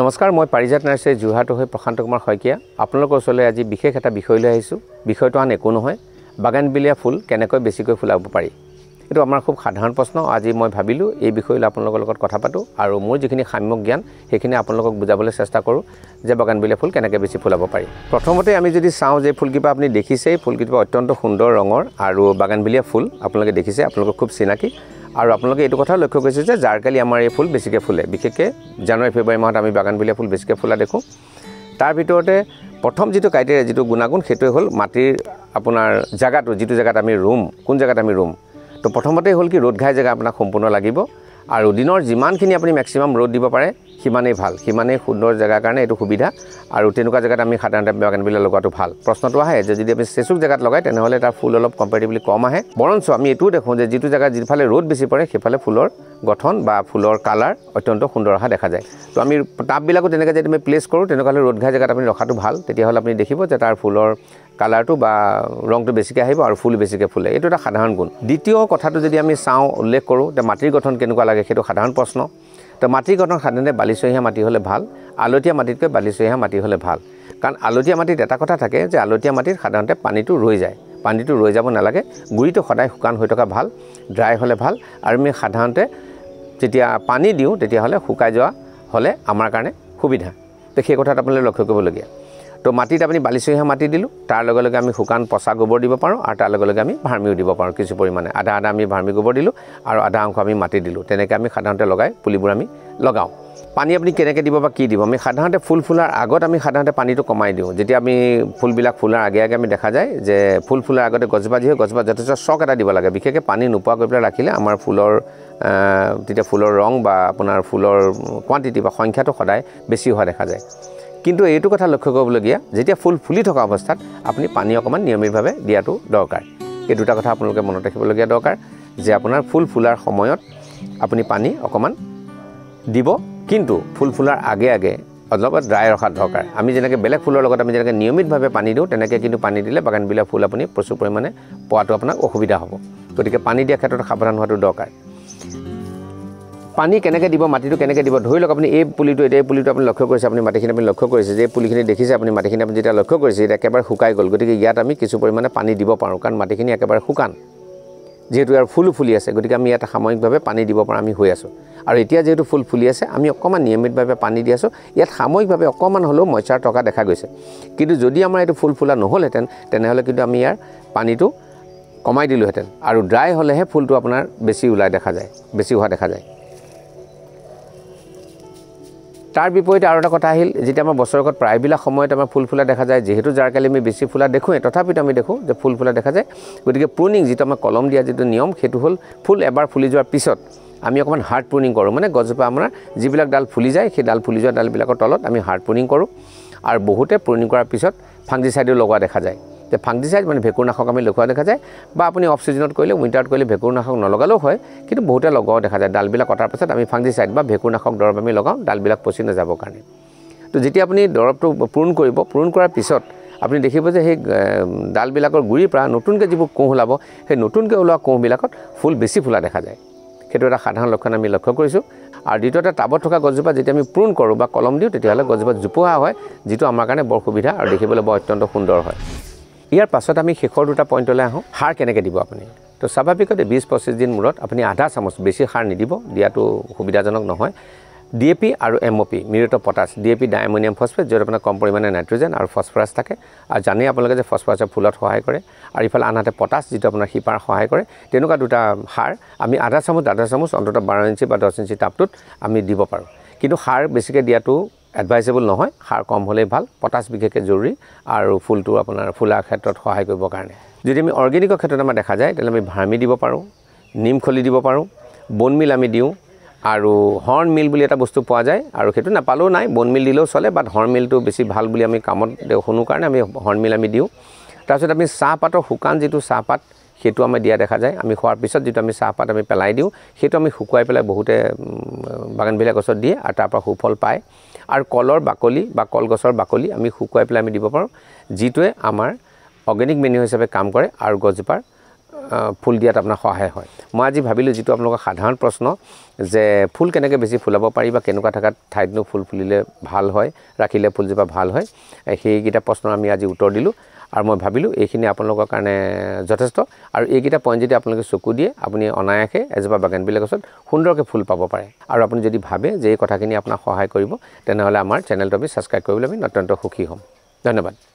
নমস্কাৰ মই পাৰিজাত নাৰ্চাৰী যোৰহাটৰ হৈ প্ৰশান্ত কুমাৰ শইকীয়া আপোনালোকৰ ওচৰলৈ আজি বিশেষ এটা বিষয় লৈ আহিছোঁ বিষয়টো আন একো নহয় বাগানবিলীয়া ফুল কেনেকৈ বেছিকৈ ফুলাব পাৰি এইটো আমাৰ খুব সাধাৰণ প্ৰশ্ন আজি মই ভাবিলোঁ এই বিষয় লৈ আপোনালোকৰ লগত কথা পাতোঁ আৰু মোৰ যিখিনি সাম্যক জ্ঞান সেইখিনি আপোনালোকক বুজাবলৈ চেষ্টা কৰোঁ যে বাগানবিলীয়া ফুল কেনেকৈ বেছি ফুলাব পাৰি প্ৰথমতে আমি যদি চাওঁ যে ফুলকেইপা আপুনি দেখিছেই ফুলকেইপা অত্যন্ত সুন্দৰ ৰঙৰ আৰু বাগানবিলীয়া ফুল আপোনালোকে দেখিছে আপোনালোকৰ খুব চিনাকি আৰু আপোনালোকে এইটো কথা লক্ষ্য কৰিছে যে জাৰকালি আমাৰ এই ফুল বেছিকৈ ফুলে বিশেষকৈ জানুৱাৰী ফেব্ৰুৱাৰী মাহত আমি বাগানবিলীয়া ফুল বেছিকৈ ফুলা দেখোঁ তাৰ ভিতৰতে প্ৰথম যিটো কাইটেৰিয়া যিটো গুণাগুণ সেইটোৱে হ'ল মাটিৰ আপোনাৰ জেগাটো যিটো জেগাত আমি ৰুম কোন জেগাত আমি ৰুম তো প্ৰথমতেই হ'ল কি ৰ'দ ঘাই জেগা আপোনাক সম্পূৰ্ণ লাগিব আৰু দিনৰ যিমানখিনি আপুনি মেক্সিমাম ৰ'দ দিব পাৰে সিমানেই ভাল সিমানেই সুন্দৰ জেগাৰ কাৰণে এইটো সুবিধা আৰু তেনেকুৱা জেগাত আমি সাধাৰণতে বাগানবিলাক লগোৱাটো ভাল প্ৰশ্নটো আহে যে যদি আমি চেচুক জেগাত লগায় তেনেহ'লে তাৰ ফুল অলপ কম্পেৰিটিভলি কম আহে বৰঞ্চ আমি এইটোও দেখোঁ যে যিটো জেগাত যিফালে ৰ'দ বেছি পৰে সেইফালে ফুলৰ গঠন বা ফুলৰ কালাৰ অত্যন্ত সুন্দৰ অহা দেখা যায় তো আমি টাববিলাকো তেনেকৈ যদি আমি প্লেচ কৰোঁ তেনেকুৱা হ'লে ৰ'দ ঘাই জেগাত আপুনি ৰখাটো ভাল তেতিয়াহ'লে আপুনি দেখিব যে তাৰ ফুলৰ কালাৰটো বা ৰংটো বেছিকৈ আহিব আৰু ফুল বেছিকৈ ফুলে এইটো এটা সাধাৰণ গুণ দ্বিতীয় কথাটো যদি আমি চাওঁ উল্লেখ কৰোঁ যে মাটিৰ গঠন কেনেকুৱা লাগে সেইটো সাধাৰণ প্ৰশ্ন তো মাটিৰ কথা সাধাৰণতে বালিচহীয়া মাটি হ'লে ভাল আলতীয়া মাটিতকৈ বালিচহীয়া মাটি হ'লে ভাল কাৰণ আলতীয়া মাটিত এটা কথা থাকে যে আলতীয়া মাটিত সাধাৰণতে পানীটো ৰৈ যায় পানীটো ৰৈ যাব নালাগে গুৰিটো সদায় শুকান হৈ থকা ভাল ড্ৰাই হ'লে ভাল আৰু আমি সাধাৰণতে যেতিয়া পানী দিওঁ তেতিয়াহ'লে শুকাই যোৱা হ'লে আমাৰ কাৰণে সুবিধা তো সেই কথাটো আপোনালোকে লক্ষ্য কৰিবলগীয়া তো মাটিত আপুনি বালিচহীয়া মাটি দিলোঁ তাৰ লগে লগে আমি শুকান পচা গোবৰ দিব পাৰোঁ আৰু তাৰ লগে লগে আমি ভাৰ্মিও দিব পাৰোঁ কিছু পৰিমাণে আধা আধা আমি ভাৰ্মি গোবৰ দিলোঁ আৰু আধা অংশ আমি মাটি দিলোঁ তেনেকৈ আমি সাধাৰণতে লগাই পুলিবোৰ আমি লগাওঁ পানী আপুনি কেনেকৈ দিব বা কি দিব আমি সাধাৰণতে ফুল ফুলাৰ আগত আমি সাধাৰণতে পানীটো কমাই দিওঁ যেতিয়া আমি ফুলবিলাক ফুলাৰ আগে আগে আমি দেখা যায় যে ফুল ফুলাৰ আগতে গছজোপা যিহে গছজোপা যথেষ্ট চখ এটা দিব লাগে বিশেষকৈ পানী নোপোৱা নোপোৱাকৈ পেলাই ৰাখিলে আমাৰ ফুলৰ তেতিয়া ফুলৰ ৰং বা আপোনাৰ ফুলৰ কোৱাণ্টিটি বা সংখ্যাটো সদায় বেছি হোৱা দেখা যায় কিন্তু এইটো কথা লক্ষ্য কৰিবলগীয়া যেতিয়া ফুল ফুলি থকা অৱস্থাত আপুনি পানী অকণমান নিয়মিতভাৱে দিয়াটো দৰকাৰ এই দুটা কথা আপোনালোকে মনত ৰাখিবলগীয়া দৰকাৰ যে আপোনাৰ ফুল ফুলাৰ সময়ত আপুনি পানী অকণমান দিব কিন্তু ফুল ফুলাৰ আগে আগে অলপ ড্ৰাই ৰখাত দৰকাৰ আমি যেনেকৈ বেলেগ ফুলৰ লগত আমি যেনেকৈ নিয়মিতভাৱে পানী দিওঁ তেনেকৈ কিন্তু পানী দিলে বাগানবিলাক ফুল আপুনি প্ৰচুৰ পৰিমাণে পোৱাটো আপোনাক অসুবিধা হ'ব গতিকে পানী দিয়াৰ ক্ষেত্ৰত সাৱধান হোৱাটো দৰকাৰ পানী কেনেকৈ দিব মাটিটো কেনেকৈ দিব ধৰি লওক আপুনি এই পুলিটো এতিয়া এই পুলিটো আপুনি লক্ষ্য কৰিছে আপুনি মাটিখিনি আপুনি লক্ষ্য কৰিছে যে এই পুলিখিনি দেখিছে আপুনি মাটিখিনি আপুনি যেতিয়া লক্ষ্য কৰিছে এতিয়া একেবাৰে শুকাই গ'ল গতিকে ইয়াত আমি কিছু পৰিমাণে পানী দিব পাৰোঁ কাৰণ মাটিখিনি একেবাৰে শুকান যিহেতু ইয়াৰ ফুল ফুলি আছে গতিকে আমি ইয়াত সাময়িকভাৱে পানী দিব পৰা আমি হৈ আছোঁ আৰু এতিয়া যিহেতু ফুল ফুলি আছে আমি অকণমান নিয়মিতভাৱে পানী দি আছোঁ ইয়াত সাময়িকভাৱে অকণমান হ'লেও মইচাৰ টকা দেখা গৈছে কিন্তু যদি আমাৰ এইটো ফুল ফুলা নহ'লহেঁতেন তেনেহ'লে কিন্তু আমি ইয়াৰ পানীটো কমাই দিলোঁহেঁতেন আৰু ড্ৰাই হ'লেহে ফুলটো আপোনাৰ বেছি ওলাই দেখা যায় বেছি হোৱা দেখা যায় তাৰ বিপৰীতে আৰু এটা কথা আহিল যেতিয়া আমাৰ বছৰেকত প্ৰায়বিলাক সময়ত আমাৰ ফুল ফুলা দেখা যায় যিহেতু জাৰকালি আমি বেছি ফুলা দেখোঁৱে তথাপিতো আমি দেখোঁ যে ফুল ফুলা দেখা যায় গতিকে প্ৰুনিং যিটো আমাৰ কলম দিয়া যিটো নিয়ম সেইটো হ'ল ফুল এবাৰ ফুলি যোৱাৰ পিছত আমি অকণমান হাৰ্ড প্ৰুনিং কৰোঁ মানে গছজোপা আমাৰ যিবিলাক ডাল ফুলি যায় সেই ডাল ফুলি যোৱা ডালবিলাকৰ তলত আমি হাৰ্ড প্ৰুনিং কৰোঁ আৰু বহুতে প্ৰুনিং কৰাৰ পিছত ফাংজি চাইডো লগোৱা দেখা যায় যে ফাংগিচাইড মানে ভেঁকুৰ নাশক আমি লগোৱা দেখা যায় বা আপুনি অফ চিজনত কৰিলে উইণ্টাৰত কৰিলে ভেঁকুৰ নাশক নলগালেও হয় কিন্তু বহুতে লগাও দেখা যায় ডালবিলাক কটাৰ পাছত আমি ফাংগিচাইড বা ভেঁকুৰ নাশক দৰৱ আমি লগাওঁ ডালবিলাক পচি নাযাবৰ কাৰণে তো যেতিয়া আপুনি দৰৱটো পূৰণ কৰিব পূৰণ কৰাৰ পিছত আপুনি দেখিব যে সেই ডালবিলাকৰ গুৰিৰ পৰা নতুনকৈ যিবোৰ কোঁহ ওলাব সেই নতুনকৈ ওলোৱা কোঁহবিলাকত ফুল বেছি ফুলা দেখা যায় সেইটো এটা সাধাৰণ লক্ষণ আমি লক্ষ্য কৰিছোঁ আৰু দ্বিতীয়তে টাবত থকা গছজোপা যেতিয়া আমি পূৰণ কৰোঁ বা কলম দিওঁ তেতিয়াহ'লে গছজোপা জোপোহা হয় যিটো আমাৰ কাৰণে বৰ সুবিধা আৰু দেখিবলৈ বৰ অত্যন্ত সুন্দৰ হয় ইয়াৰ পাছত আমি শেষৰ দুটা পইণ্টলৈ আহোঁ সাৰ কেনেকৈ দিব আপুনি তো স্বাভাৱিকতে বিছ পঁচিছ দিন মূৰত আপুনি আধা চামুচ বেছি সাৰ নিদিব দিয়াটো সুবিধাজনক নহয় ডি এ পি আৰু এম অ' পি মিৰিত potash D A P diammonium phosphate য'ত আপোনাৰ কম পৰিমাণে নাইট্ৰজেন আৰু ফচফৰাছ থাকে আৰু জানেই আপোনালোকে যে ফচফৰাছে ফুলত সহায় কৰে আৰু ইফালে আনহাতে পটাছ যিটো আপোনাৰ শিপাৰ সহায় কৰে তেনেকুৱা দুটা সাৰ আমি আধা চামুচ আধা চামুচ অন্তত বাৰ ইঞ্চি বা দহ ইঞ্চি টাপটোত আমি দিব পাৰোঁ কিন্তু সাৰ বেছিকৈ দিয়াটো এডভাইজেবল নহয় সাৰ কম হ'লেই ভাল পটাছ বিশেষকৈ জৰুৰী আৰু ফুলটো আপোনাৰ ফুলাৰ ক্ষেত্ৰত সহায় কৰিবৰ কাৰণে যদি আমি অৰ্গেনিকৰ ক্ষেত্ৰত আমাৰ দেখা যায় তেতিয়াহ'লে আমি ভাৰ্মি দিব পাৰোঁ নিমখলি দিব পাৰোঁ বনমিল আমি দিওঁ আৰু হৰ্ণ মিল বুলি এটা বস্তু পোৱা যায় আৰু সেইটো নাপালেও নাই বনমিল দিলেও চলে বাট হৰ্ণ মিলটো বেছি ভাল বুলি আমি কামত শুনো কাৰণে আমি হৰ্ণ মিল আমি দিওঁ তাৰপিছত আমি চাহপাতৰ শুকান যিটো চাহপাত সেইটো আমাৰ দিয়া দেখা যায় আমি খোৱাৰ পিছত যিটো আমি চাহপাত আমি পেলাই দিওঁ সেইটো আমি শুকুৱাই পেলাই বহুতে বাগানবিলাক গছত দিয়ে আৰু তাৰপৰা সুফল পায় আৰু কলৰ বাকলি বা কলগছৰ বাকলি আমি শুকুৱাই পেলাই আমি দিব পাৰোঁ যিটোৱে আমাৰ অৰ্গেনিক মেনিউ হিচাপে কাম কৰে আৰু গছজোপাৰ ফুল দিয়াত আপোনাৰ সহায় হয় মই আজি ভাবিলোঁ যিটো আপোনালোকৰ সাধাৰণ প্ৰশ্ন যে ফুল কেনেকৈ বেছি ফুলাব পাৰি বা কেনেকুৱা থকা ঠাইতনো ফুল ফুলিলে ভাল হয় ৰাখিলে ফুলজোপা ভাল হয় সেইকেইটা প্ৰশ্নৰ আমি আজি উত্তৰ দিলোঁ আৰু মই ভাবিলোঁ এইখিনি আপোনালোকৰ কাৰণে যথেষ্ট আৰু এইকেইটা পইণ্ট যদি আপোনালোকে চকু দিয়ে আপুনি অনায়াসে এজোপা বাগানবিলাক গছত সুন্দৰকৈ ফুল পাব পাৰে আৰু আপুনি যদি ভাবে যে এই কথাখিনি আপোনাক সহায় কৰিব তেনেহ'লে আমাৰ চেনেলটো আমি ছাবস্ক্ৰাইব কৰিবলৈ আমি অত্যন্ত সুখী হ'ম ধন্যবাদ